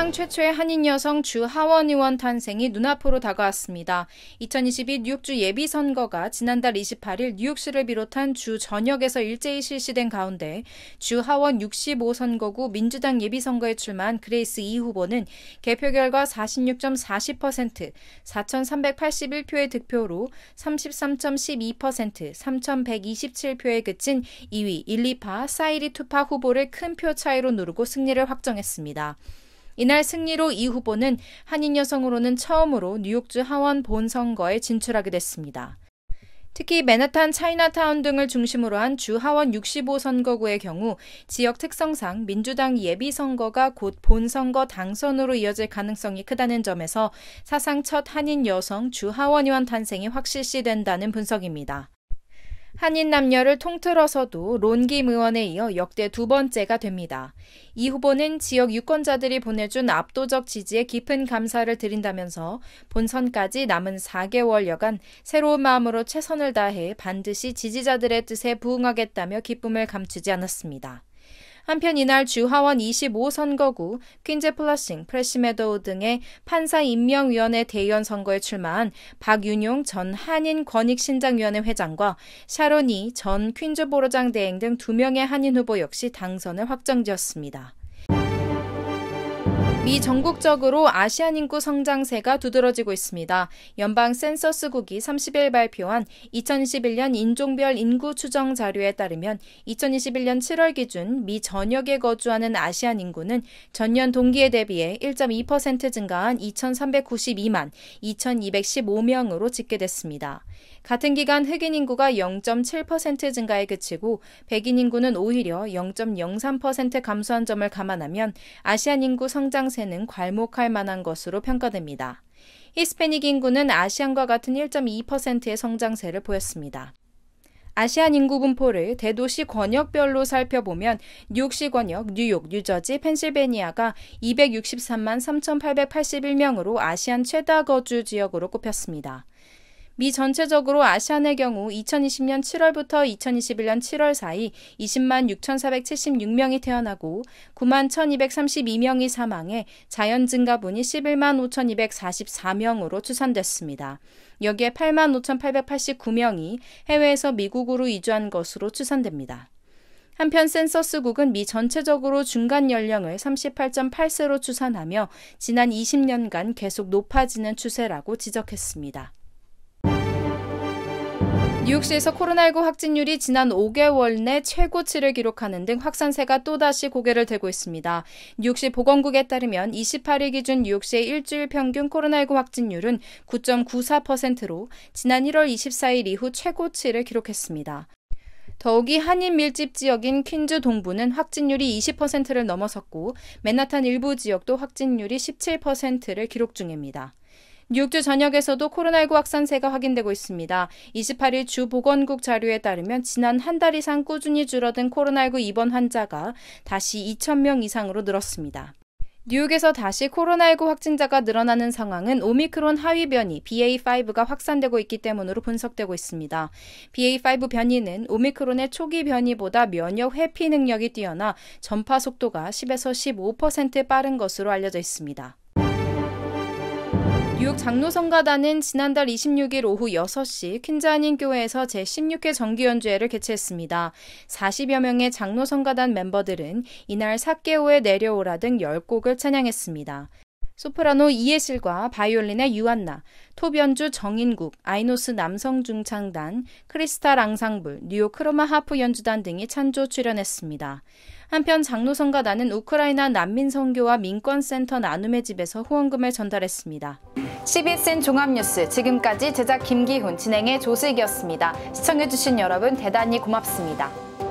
사상 최초의 한인 여성 주하원 의원 탄생이 눈앞으로 다가왔습니다. 2022 뉴욕주 예비선거가 지난달 28일 뉴욕시를 비롯한 주 전역에서 일제히 실시된 가운데 주하원 65선거구 민주당 예비선거에 출마한 그레이스 이 후보는 개표 결과 46.40%, 4,381표의 득표로 33.12%, 3,127표에 그친 2위 일리파 사이리 투파 후보를 큰 표 차이로 누르고 승리를 확정했습니다. 이날 승리로 이 후보는 한인 여성으로는 처음으로 뉴욕주 하원 본선거에 진출하게 됐습니다. 특히 맨하탄 차이나타운 등을 중심으로 한 주 하원 65선거구의 경우 지역 특성상 민주당 예비선거가 곧 본선거 당선으로 이어질 가능성이 크다는 점에서 사상 첫 한인 여성 주 하원의원 탄생이 확실시된다는 분석입니다. 한인 남녀를 통틀어서도 론김 의원에 이어 역대 두 번째가 됩니다. 이 후보는 지역 유권자들이 보내준 압도적 지지에 깊은 감사를 드린다면서 본선까지 남은 4개월여간 새로운 마음으로 최선을 다해 반드시 지지자들의 뜻에 부응하겠다며 기쁨을 감추지 않았습니다. 한편 이날 주 하원 25선거구 퀸제 플러싱, 프레시메도우 등의 판사 임명위원회 대의원 선거에 출마한 박윤용 전 한인 권익신장위원회 회장과 샤로니 전 퀸즈보로장 대행 등 두 명의 한인 후보 역시 당선을 확정지었습니다. 미 전국적으로 아시안 인구 성장세가 두드러지고 있습니다. 연방 센서스국이 30일 발표한 2021년 인종별 인구 추정 자료에 따르면 2021년 7월 기준 미 전역에 거주하는 아시안 인구는 전년 동기에 대비해 1.2% 증가한 2,392만 2,215명으로 집계됐습니다. 같은 기간 흑인 인구가 0.7% 증가에 그치고 백인 인구는 오히려 0.03% 감소한 점을 감안하면 아시안 인구 성장 상승세는 괄목할 만한 것으로 평가됩니다. 히스패닉 인구는 아시안과 같은 1.2%의 성장세를 보였습니다. 아시안 인구 분포를 대도시 권역별로 살펴보면 뉴욕시 권역, 뉴욕, 뉴저지, 펜실베니아가 263만 3,881명으로 아시안 최다 거주 지역으로 꼽혔습니다. 미 전체적으로 아시안의 경우 2020년 7월부터 2021년 7월 사이 20만 6,476명이 태어나고 9만 1,232명이 사망해 자연 증가분이 11만 5,244명으로 추산됐습니다. 여기에 8만 5,889명이 해외에서 미국으로 이주한 것으로 추산됩니다. 한편 센서스국은 미 전체적으로 중간 연령을 38.8세로 추산하며 지난 20년간 계속 높아지는 추세라고 지적했습니다. 뉴욕시에서 코로나19 확진율이 지난 5개월 내 최고치를 기록하는 등 확산세가 또다시 고개를 들고 있습니다. 뉴욕시 보건국에 따르면 28일 기준 뉴욕시의 일주일 평균 코로나19 확진율은 9.94%로 지난 1월 24일 이후 최고치를 기록했습니다. 더욱이 한인 밀집 지역인 퀸즈 동부는 확진율이 20%를 넘어섰고 맨하탄 일부 지역도 확진율이 17%를 기록 중입니다. 뉴욕주 전역에서도 코로나19 확산세가 확인되고 있습니다. 28일 주 보건국 자료에 따르면 지난 한 달 이상 꾸준히 줄어든 코로나19 입원 환자가 다시 2,000명 이상으로 늘었습니다. 뉴욕에서 다시 코로나19 확진자가 늘어나는 상황은 오미크론 하위 변이 BA5가 확산되고 있기 때문으로 분석되고 있습니다. BA5 변이는 오미크론의 초기 변이보다 면역 회피 능력이 뛰어나 전파 속도가 10에서 15% 빠른 것으로 알려져 있습니다. 뉴욕 장로성가단은 지난달 26일 오후 6시 퀸자닌 교회에서 제16회 정기연주회를 개최했습니다. 40여 명의 장로성가단 멤버들은 이날 사개오의 내려오라 등 10곡을 찬양했습니다. 소프라노 이예실과 바이올린의 유안나 톱연주 정인국, 아이노스 남성중창단, 크리스탈 앙상블, 뉴욕 크로마 하프 연주단 등이 찬조 출연했습니다. 한편 장로선과 나는 우크라이나 난민 선교와 민권센터 나눔의 집에서 후원금을 전달했습니다. CBSN 종합뉴스 지금까지 제작 김기훈 진행의 조슬기였습니다. 시청해주신 여러분 대단히 고맙습니다.